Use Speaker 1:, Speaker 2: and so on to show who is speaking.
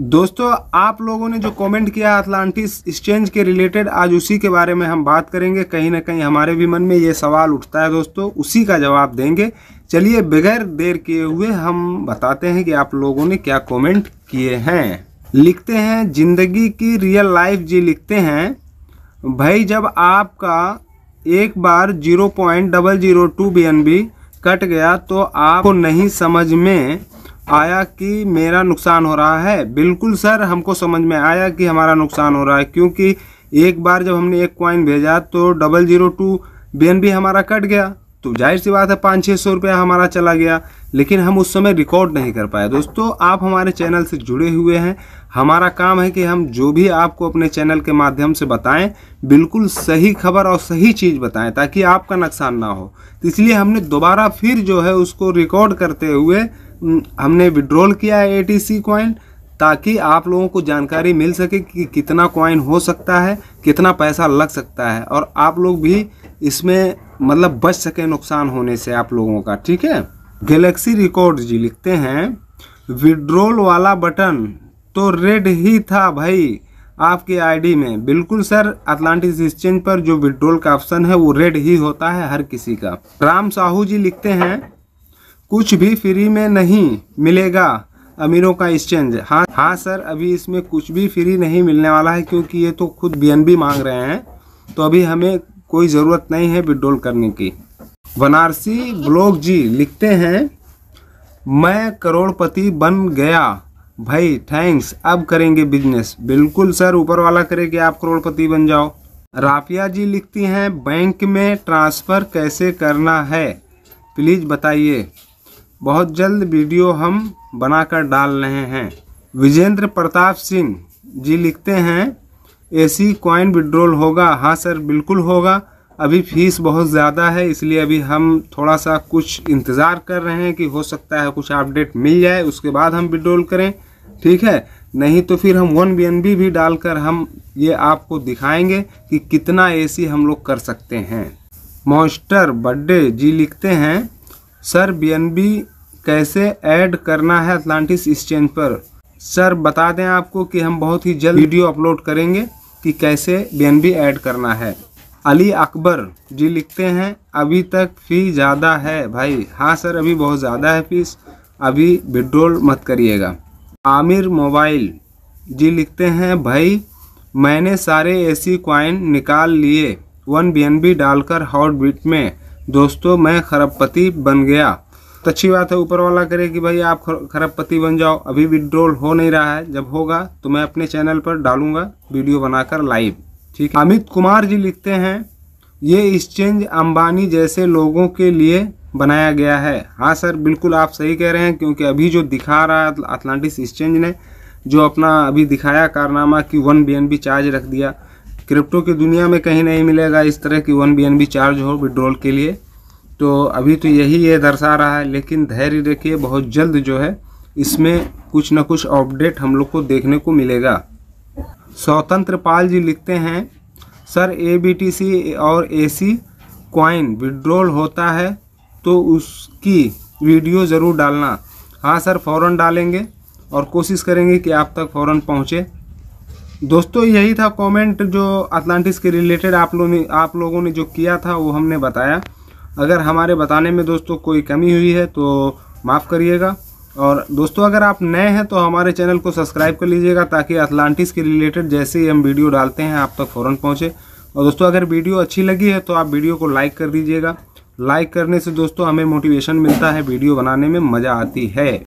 Speaker 1: दोस्तों आप लोगों ने जो कमेंट किया अटलांटिस एक्सचेंज के रिलेटेड आज उसी के बारे में हम बात करेंगे कहीं ना कहीं हमारे भी मन में ये सवाल उठता है दोस्तों उसी का जवाब देंगे चलिए बगैर देर किए हुए हम बताते हैं कि आप लोगों ने क्या कमेंट किए हैं लिखते हैं जिंदगी की रियल लाइफ जी लिखते हैं भाई जब आपका एक बार zero point double zero two B cut गया तो आपको नहीं समझ में आया कि मेरा नुकसान हो रहा है बिल्कुल सर हमको समझ में आया कि हमारा नुकसान हो रहा है क्योंकि एक बार जब हमने एक क्वाइन भेजा तो डबल ज़ीरो टू बेन भी हमारा कट गया तो जाहिर सी बात है पाँच छः सौ रुपया हमारा चला गया लेकिन हम उस समय रिकॉर्ड नहीं कर पाए दोस्तों आप हमारे चैनल से जुड़े हुए हैं हमारा काम है कि हम जो भी आपको अपने चैनल के माध्यम से बताएं बिल्कुल सही खबर और सही चीज़ बताएं ताकि आपका नुकसान ना हो तो इसलिए हमने दोबारा फिर जो है उसको रिकॉर्ड करते हुए हमने विड्रॉल किया है ए कॉइन ताकि आप लोगों को जानकारी मिल सके कि कितना कॉइन हो सकता है कितना पैसा लग सकता है और आप लोग भी इसमें मतलब बच सके नुकसान होने से आप लोगों का ठीक है गैलेक्सी रिकॉर्ड जी लिखते हैं विड्रोल वाला बटन तो रेड ही था भाई आपके आईडी में बिल्कुल सर अटलांटिस एक्सचेंज पर जो विड्रोल का ऑप्शन है वो रेड ही होता है हर किसी का राम साहू जी लिखते हैं कुछ भी फ्री में नहीं मिलेगा अमीरों का एक्सचेंज हाँ हाँ सर अभी इसमें कुछ भी फ्री नहीं मिलने वाला है क्योंकि ये तो खुद बीएनबी मांग रहे हैं तो अभी हमें कोई ज़रूरत नहीं है विड्रॉल करने की बनारसी ब्लॉक जी लिखते हैं मैं करोड़पति बन गया भाई थैंक्स अब करेंगे बिजनेस बिल्कुल सर ऊपर वाला करे कि आप करोड़पति बन जाओ राफिया जी लिखती हैं बैंक में ट्रांसफ़र कैसे करना है प्लीज़ बताइए बहुत जल्द वीडियो हम बनाकर डाल रहे हैं विजेंद्र प्रताप सिंह जी लिखते हैं एसी कॉइन विड्रॉल होगा हाँ सर बिल्कुल होगा अभी फीस बहुत ज़्यादा है इसलिए अभी हम थोड़ा सा कुछ इंतज़ार कर रहे हैं कि हो सकता है कुछ अपडेट मिल जाए उसके बाद हम विड्रॉल करें ठीक है नहीं तो फिर हम वन बी भी डालकर हम ये आपको दिखाएंगे कि कितना एसी हम लोग कर सकते हैं मॉन्स्टर बर्थडे जी लिखते हैं सर बी कैसे ऐड करना है अटलांटिस एक्सचेंज पर सर बता दें आपको कि हम बहुत ही जल्द वीडियो अपलोड करेंगे कि कैसे बी ऐड करना है अली अकबर जी लिखते हैं अभी तक फ़ी ज़्यादा है भाई हाँ सर अभी बहुत ज़्यादा है फीस अभी विड्रोल मत करिएगा आमिर मोबाइल जी लिखते हैं भाई मैंने सारे ऐसी क्वाइन निकाल लिए वन बी डालकर हॉट बीट में दोस्तों मैं खरबपति बन गया तो अच्छी बात है ऊपर वाला करे कि भाई आप खरबपति बन जाओ अभी विड्रोल हो नहीं रहा है जब होगा तो मैं अपने चैनल पर डालूंगा वीडियो बनाकर लाइव ठीक है अमित कुमार जी लिखते हैं ये एक्सचेंज अंबानी जैसे लोगों के लिए बनाया गया है हाँ सर बिल्कुल आप सही कह रहे हैं क्योंकि अभी जो दिखा रहा है अटलांटिस एक्सचेंज ने जो अपना अभी दिखाया कारनामा कि वन बी चार्ज रख दिया क्रिप्टो की दुनिया में कहीं नहीं मिलेगा इस तरह की वन बी चार्ज हो विड्रॉल के लिए तो अभी तो यही ये दर्शा रहा है लेकिन धैर्य रखिए बहुत जल्द जो है इसमें कुछ ना कुछ अपडेट हम लोग को देखने को मिलेगा स्वतंत्र पाल जी लिखते हैं सर ए और ए सी क्वाइन विड्रोल होता है तो उसकी वीडियो ज़रूर डालना हाँ सर फ़ौर डालेंगे और कोशिश करेंगे कि आप तक फ़ौर पहुँचे दोस्तों यही था कमेंट जो अटलांटिस के रिलेटेड आप लोगों ने आप लोगों ने जो किया था वो हमने बताया अगर हमारे बताने में दोस्तों कोई कमी हुई है तो माफ़ करिएगा और दोस्तों अगर आप नए हैं तो हमारे चैनल को सब्सक्राइब कर लीजिएगा ताकि अटलांटिस के रिलेटेड जैसे ही हम वीडियो डालते हैं आप तक फ़ौरन पहुँचे और दोस्तों अगर वीडियो अच्छी लगी है तो आप वीडियो को लाइक कर दीजिएगा लाइक करने से दोस्तों हमें मोटिवेशन मिलता है वीडियो बनाने में मज़ा आती है